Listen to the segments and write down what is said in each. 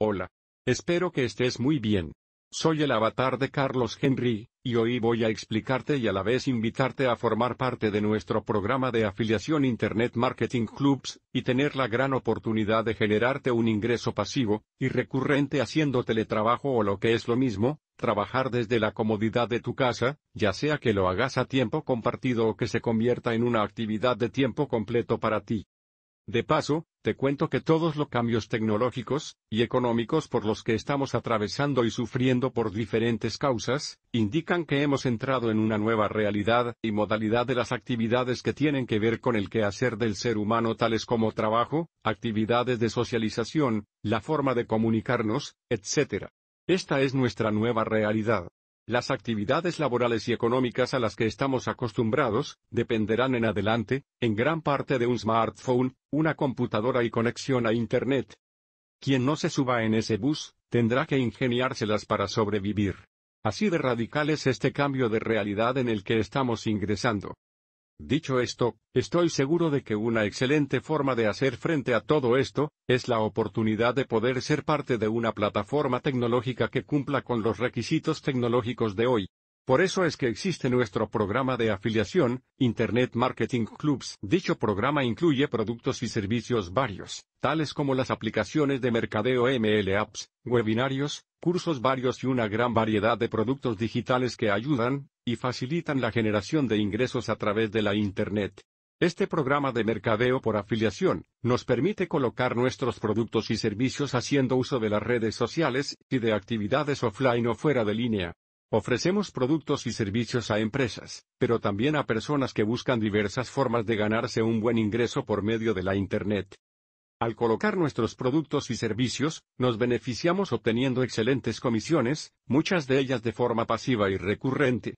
Hola. Espero que estés muy bien. Soy el avatar de Carlos Henry, y hoy voy a explicarte y a la vez invitarte a formar parte de nuestro programa de afiliación Internet Marketing Clubs, y tener la gran oportunidad de generarte un ingreso pasivo, y recurrente haciendo teletrabajo o lo que es lo mismo, trabajar desde la comodidad de tu casa, ya sea que lo hagas a tiempo compartido o que se convierta en una actividad de tiempo completo para ti. De paso, te cuento que todos los cambios tecnológicos y económicos por los que estamos atravesando y sufriendo por diferentes causas, indican que hemos entrado en una nueva realidad y modalidad de las actividades que tienen que ver con el quehacer del ser humano tales como trabajo, actividades de socialización, la forma de comunicarnos, etc. Esta es nuestra nueva realidad. Las actividades laborales y económicas a las que estamos acostumbrados, dependerán en adelante, en gran parte de un smartphone, una computadora y conexión a Internet. Quien no se suba en ese bus, tendrá que ingeniárselas para sobrevivir. Así de radical es este cambio de realidad en el que estamos ingresando. Dicho esto, estoy seguro de que una excelente forma de hacer frente a todo esto, es la oportunidad de poder ser parte de una plataforma tecnológica que cumpla con los requisitos tecnológicos de hoy. Por eso es que existe nuestro programa de afiliación, Internet Marketing Clubs. Dicho programa incluye productos y servicios varios, tales como las aplicaciones de mercadeo ML Apps, webinarios, cursos varios y una gran variedad de productos digitales que ayudan, y facilitan la generación de ingresos a través de la Internet. Este programa de mercadeo por afiliación nos permite colocar nuestros productos y servicios haciendo uso de las redes sociales y de actividades offline o fuera de línea. Ofrecemos productos y servicios a empresas, pero también a personas que buscan diversas formas de ganarse un buen ingreso por medio de la Internet. Al colocar nuestros productos y servicios, nos beneficiamos obteniendo excelentes comisiones, muchas de ellas de forma pasiva y recurrente.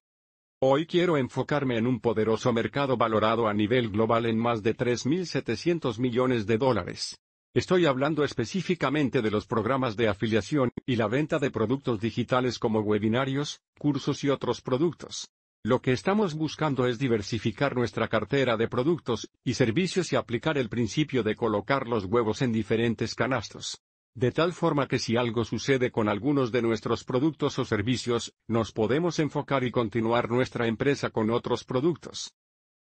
Hoy quiero enfocarme en un poderoso mercado valorado a nivel global en más de 3.700 millones de dólares. Estoy hablando específicamente de los programas de afiliación y la venta de productos digitales como webinarios, cursos y otros productos. Lo que estamos buscando es diversificar nuestra cartera de productos y servicios y aplicar el principio de colocar los huevos en diferentes canastos. De tal forma que si algo sucede con algunos de nuestros productos o servicios, nos podemos enfocar y continuar nuestra empresa con otros productos.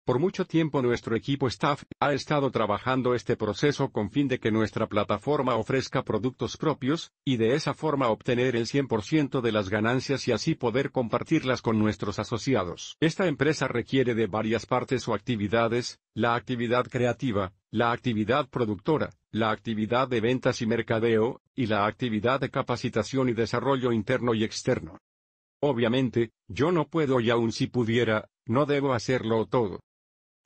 Por mucho tiempo nuestro equipo staff ha estado trabajando este proceso con fin de que nuestra plataforma ofrezca productos propios, y de esa forma obtener el 100% de las ganancias y así poder compartirlas con nuestros asociados. Esta empresa requiere de varias partes o actividades, la actividad creativa, la actividad productora, la actividad de ventas y mercadeo, y la actividad de capacitación y desarrollo interno y externo. Obviamente, yo no puedo y aun si pudiera, no debo hacerlo todo.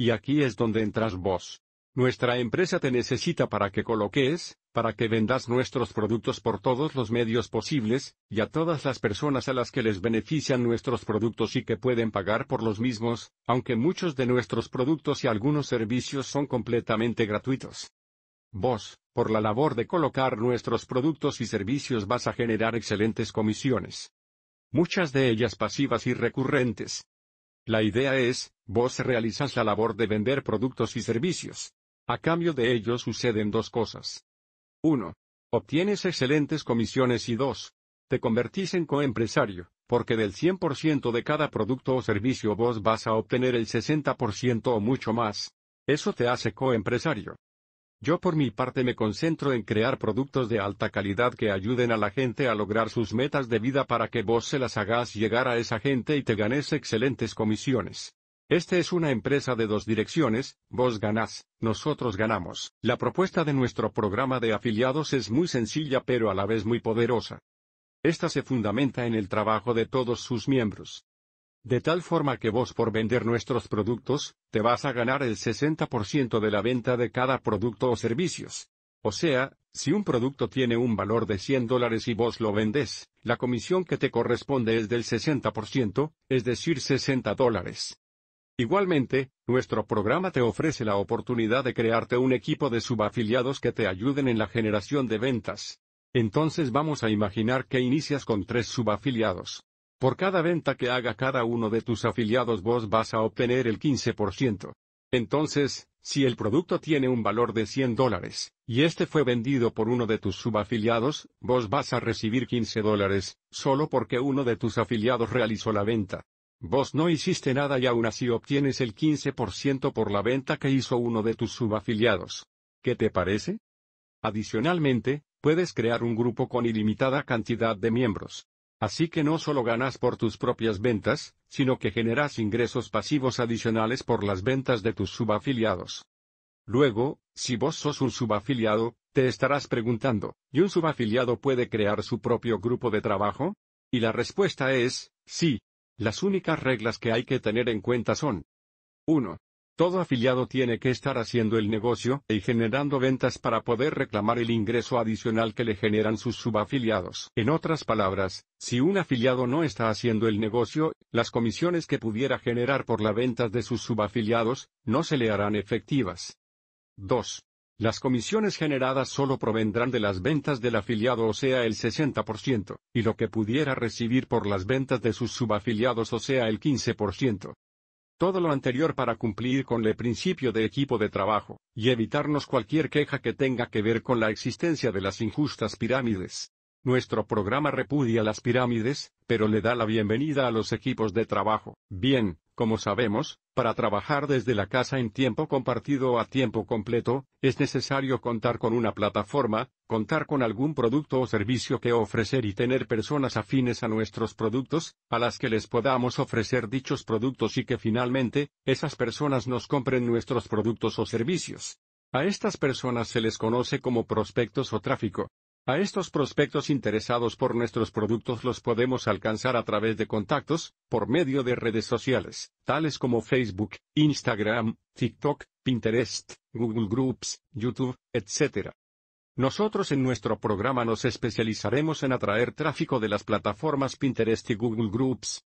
Y aquí es donde entras vos. Nuestra empresa te necesita para que coloques, para que vendas nuestros productos por todos los medios posibles, y a todas las personas a las que les benefician nuestros productos y que pueden pagar por los mismos, aunque muchos de nuestros productos y algunos servicios son completamente gratuitos. Vos, por la labor de colocar nuestros productos y servicios vas a generar excelentes comisiones. Muchas de ellas pasivas y recurrentes. La idea es, vos realizas la labor de vender productos y servicios. A cambio de ello suceden dos cosas. 1. Obtienes excelentes comisiones y 2. Te convertís en coempresario, porque del 100% de cada producto o servicio vos vas a obtener el 60% o mucho más. Eso te hace coempresario. Yo por mi parte me concentro en crear productos de alta calidad que ayuden a la gente a lograr sus metas de vida para que vos se las hagas llegar a esa gente y te ganes excelentes comisiones. Esta es una empresa de dos direcciones, vos ganás, nosotros ganamos. La propuesta de nuestro programa de afiliados es muy sencilla pero a la vez muy poderosa. Esta se fundamenta en el trabajo de todos sus miembros. De tal forma que vos por vender nuestros productos, te vas a ganar el 60% de la venta de cada producto o servicios. O sea, si un producto tiene un valor de 100 dólares y vos lo vendes, la comisión que te corresponde es del 60%, es decir 60 dólares. Igualmente, nuestro programa te ofrece la oportunidad de crearte un equipo de subafiliados que te ayuden en la generación de ventas. Entonces vamos a imaginar que inicias con tres subafiliados. Por cada venta que haga cada uno de tus afiliados vos vas a obtener el 15%. Entonces, si el producto tiene un valor de 100 dólares, y este fue vendido por uno de tus subafiliados, vos vas a recibir 15 dólares, solo porque uno de tus afiliados realizó la venta. Vos no hiciste nada y aún así obtienes el 15% por la venta que hizo uno de tus subafiliados. ¿Qué te parece? Adicionalmente, puedes crear un grupo con ilimitada cantidad de miembros. Así que no solo ganas por tus propias ventas, sino que generas ingresos pasivos adicionales por las ventas de tus subafiliados. Luego, si vos sos un subafiliado, te estarás preguntando, ¿y un subafiliado puede crear su propio grupo de trabajo? Y la respuesta es, sí. Las únicas reglas que hay que tener en cuenta son 1. Todo afiliado tiene que estar haciendo el negocio y generando ventas para poder reclamar el ingreso adicional que le generan sus subafiliados. En otras palabras, si un afiliado no está haciendo el negocio, las comisiones que pudiera generar por las ventas de sus subafiliados, no se le harán efectivas. 2. Las comisiones generadas solo provendrán de las ventas del afiliado, o sea, el 60%, y lo que pudiera recibir por las ventas de sus subafiliados, o sea, el 15%. Todo lo anterior para cumplir con el principio de equipo de trabajo, y evitarnos cualquier queja que tenga que ver con la existencia de las injustas pirámides. Nuestro programa repudia las pirámides, pero le da la bienvenida a los equipos de trabajo. Bien, como sabemos, para trabajar desde la casa en tiempo compartido a tiempo completo, es necesario contar con una plataforma, contar con algún producto o servicio que ofrecer y tener personas afines a nuestros productos, a las que les podamos ofrecer dichos productos y que finalmente, esas personas nos compren nuestros productos o servicios. A estas personas se les conoce como prospectos o tráfico. A estos prospectos interesados por nuestros productos los podemos alcanzar a través de contactos, por medio de redes sociales, tales como Facebook, Instagram, TikTok, Pinterest, Google Groups, YouTube, etc. Nosotros en nuestro programa nos especializaremos en atraer tráfico de las plataformas Pinterest y Google Groups.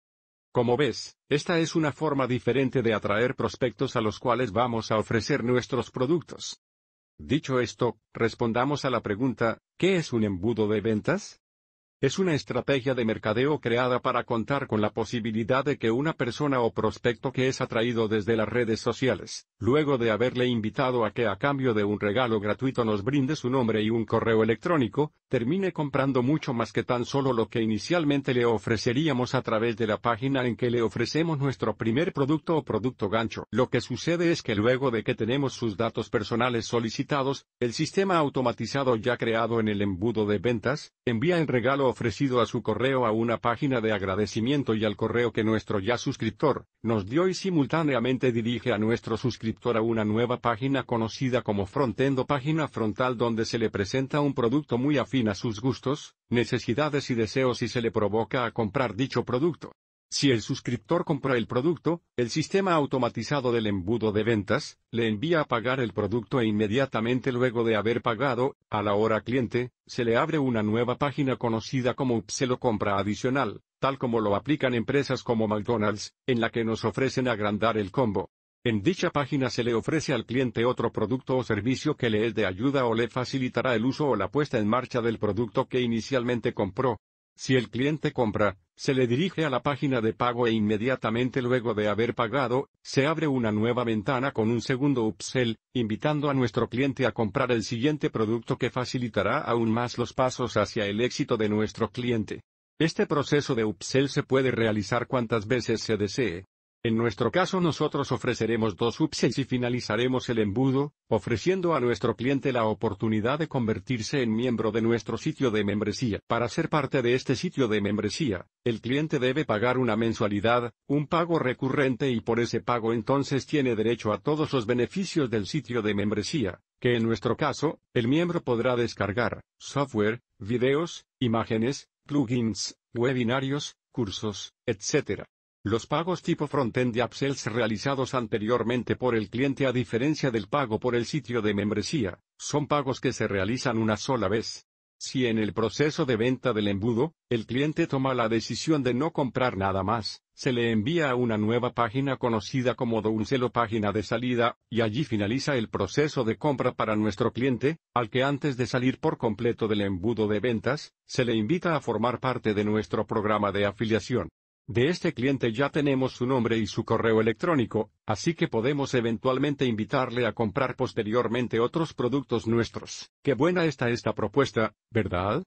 Como ves, esta es una forma diferente de atraer prospectos a los cuales vamos a ofrecer nuestros productos. Dicho esto, respondamos a la pregunta, ¿qué es un embudo de ventas? Es una estrategia de mercadeo creada para contar con la posibilidad de que una persona o prospecto que es atraído desde las redes sociales, luego de haberle invitado a que a cambio de un regalo gratuito nos brinde su nombre y un correo electrónico, termine comprando mucho más que tan solo lo que inicialmente le ofreceríamos a través de la página en que le ofrecemos nuestro primer producto o producto gancho. Lo que sucede es que luego de que tenemos sus datos personales solicitados, el sistema automatizado ya creado en el embudo de ventas, envía en regalo ofrecido a su correo a una página de agradecimiento y al correo que nuestro ya suscriptor nos dio y simultáneamente dirige a nuestro suscriptor a una nueva página conocida como frontendo página frontal donde se le presenta un producto muy afín a sus gustos, necesidades y deseos y se le provoca a comprar dicho producto. Si el suscriptor compra el producto, el sistema automatizado del embudo de ventas, le envía a pagar el producto e inmediatamente luego de haber pagado, a la hora cliente, se le abre una nueva página conocida como upselo compra adicional, tal como lo aplican empresas como McDonald's, en la que nos ofrecen agrandar el combo. En dicha página se le ofrece al cliente otro producto o servicio que le es de ayuda o le facilitará el uso o la puesta en marcha del producto que inicialmente compró, si el cliente compra, se le dirige a la página de pago e inmediatamente luego de haber pagado, se abre una nueva ventana con un segundo upsell, invitando a nuestro cliente a comprar el siguiente producto que facilitará aún más los pasos hacia el éxito de nuestro cliente. Este proceso de upsell se puede realizar cuantas veces se desee, en nuestro caso nosotros ofreceremos dos subsets y finalizaremos el embudo, ofreciendo a nuestro cliente la oportunidad de convertirse en miembro de nuestro sitio de membresía. Para ser parte de este sitio de membresía, el cliente debe pagar una mensualidad, un pago recurrente y por ese pago entonces tiene derecho a todos los beneficios del sitio de membresía, que en nuestro caso, el miembro podrá descargar, software, videos, imágenes, plugins, webinarios, cursos, etc. Los pagos tipo frontend de upsells realizados anteriormente por el cliente a diferencia del pago por el sitio de membresía, son pagos que se realizan una sola vez. Si en el proceso de venta del embudo, el cliente toma la decisión de no comprar nada más, se le envía a una nueva página conocida como Downsell o página de salida, y allí finaliza el proceso de compra para nuestro cliente, al que antes de salir por completo del embudo de ventas, se le invita a formar parte de nuestro programa de afiliación. De este cliente ya tenemos su nombre y su correo electrónico, así que podemos eventualmente invitarle a comprar posteriormente otros productos nuestros. Qué buena está esta propuesta, ¿verdad?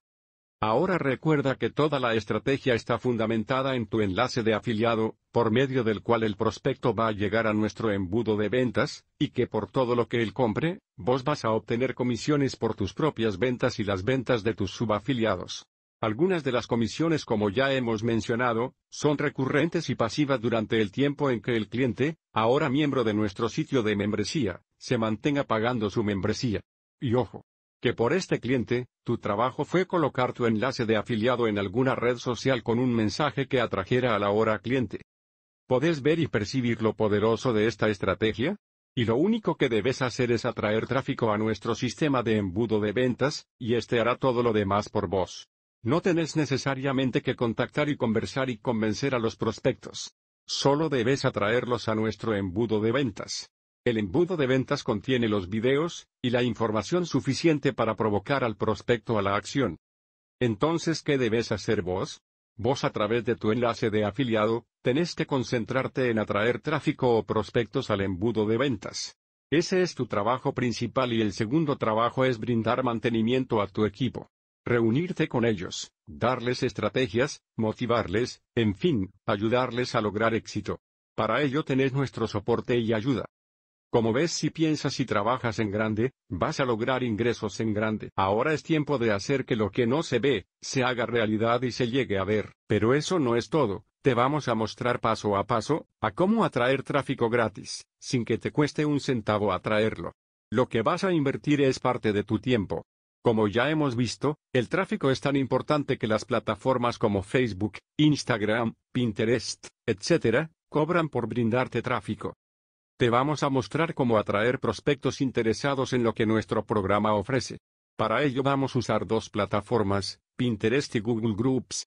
Ahora recuerda que toda la estrategia está fundamentada en tu enlace de afiliado, por medio del cual el prospecto va a llegar a nuestro embudo de ventas, y que por todo lo que él compre, vos vas a obtener comisiones por tus propias ventas y las ventas de tus subafiliados. Algunas de las comisiones como ya hemos mencionado, son recurrentes y pasivas durante el tiempo en que el cliente, ahora miembro de nuestro sitio de membresía, se mantenga pagando su membresía. Y ojo, que por este cliente, tu trabajo fue colocar tu enlace de afiliado en alguna red social con un mensaje que atrajera a la hora cliente. ¿Podés ver y percibir lo poderoso de esta estrategia? Y lo único que debes hacer es atraer tráfico a nuestro sistema de embudo de ventas, y este hará todo lo demás por vos. No tenés necesariamente que contactar y conversar y convencer a los prospectos. Solo debes atraerlos a nuestro embudo de ventas. El embudo de ventas contiene los videos, y la información suficiente para provocar al prospecto a la acción. Entonces, ¿qué debes hacer vos? Vos a través de tu enlace de afiliado, tenés que concentrarte en atraer tráfico o prospectos al embudo de ventas. Ese es tu trabajo principal y el segundo trabajo es brindar mantenimiento a tu equipo reunirte con ellos, darles estrategias, motivarles, en fin, ayudarles a lograr éxito. Para ello tenés nuestro soporte y ayuda. Como ves si piensas y trabajas en grande, vas a lograr ingresos en grande. Ahora es tiempo de hacer que lo que no se ve, se haga realidad y se llegue a ver. Pero eso no es todo, te vamos a mostrar paso a paso, a cómo atraer tráfico gratis, sin que te cueste un centavo atraerlo. Lo que vas a invertir es parte de tu tiempo, como ya hemos visto, el tráfico es tan importante que las plataformas como Facebook, Instagram, Pinterest, etc., cobran por brindarte tráfico. Te vamos a mostrar cómo atraer prospectos interesados en lo que nuestro programa ofrece. Para ello vamos a usar dos plataformas, Pinterest y Google Groups.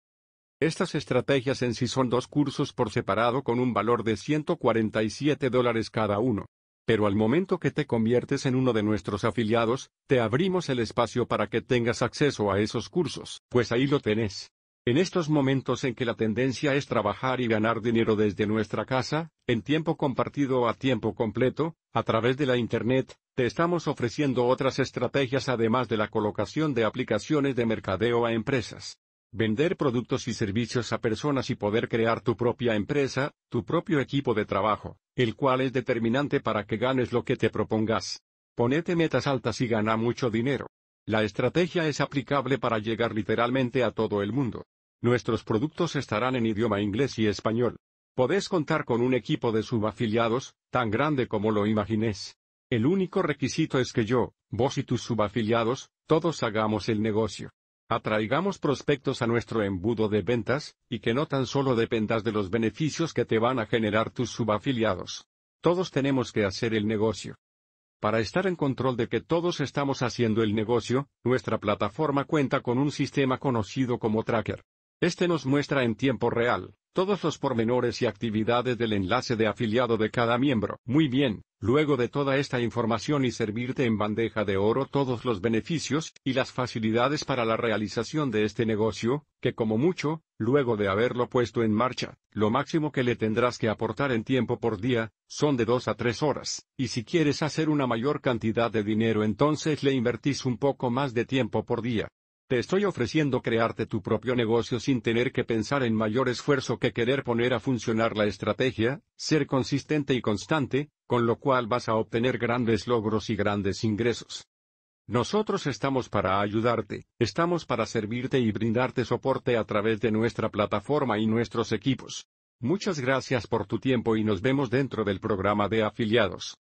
Estas estrategias en sí son dos cursos por separado con un valor de 147 dólares cada uno pero al momento que te conviertes en uno de nuestros afiliados, te abrimos el espacio para que tengas acceso a esos cursos, pues ahí lo tenés. En estos momentos en que la tendencia es trabajar y ganar dinero desde nuestra casa, en tiempo compartido o a tiempo completo, a través de la Internet, te estamos ofreciendo otras estrategias además de la colocación de aplicaciones de mercadeo a empresas vender productos y servicios a personas y poder crear tu propia empresa, tu propio equipo de trabajo, el cual es determinante para que ganes lo que te propongas. Ponete metas altas y gana mucho dinero. La estrategia es aplicable para llegar literalmente a todo el mundo. Nuestros productos estarán en idioma inglés y español. Podés contar con un equipo de subafiliados, tan grande como lo imagines. El único requisito es que yo, vos y tus subafiliados, todos hagamos el negocio. Atraigamos prospectos a nuestro embudo de ventas, y que no tan solo dependas de los beneficios que te van a generar tus subafiliados. Todos tenemos que hacer el negocio. Para estar en control de que todos estamos haciendo el negocio, nuestra plataforma cuenta con un sistema conocido como tracker. Este nos muestra en tiempo real, todos los pormenores y actividades del enlace de afiliado de cada miembro. Muy bien, luego de toda esta información y servirte en bandeja de oro todos los beneficios y las facilidades para la realización de este negocio, que como mucho, luego de haberlo puesto en marcha, lo máximo que le tendrás que aportar en tiempo por día, son de dos a tres horas, y si quieres hacer una mayor cantidad de dinero entonces le invertís un poco más de tiempo por día. Te estoy ofreciendo crearte tu propio negocio sin tener que pensar en mayor esfuerzo que querer poner a funcionar la estrategia, ser consistente y constante, con lo cual vas a obtener grandes logros y grandes ingresos. Nosotros estamos para ayudarte, estamos para servirte y brindarte soporte a través de nuestra plataforma y nuestros equipos. Muchas gracias por tu tiempo y nos vemos dentro del programa de afiliados.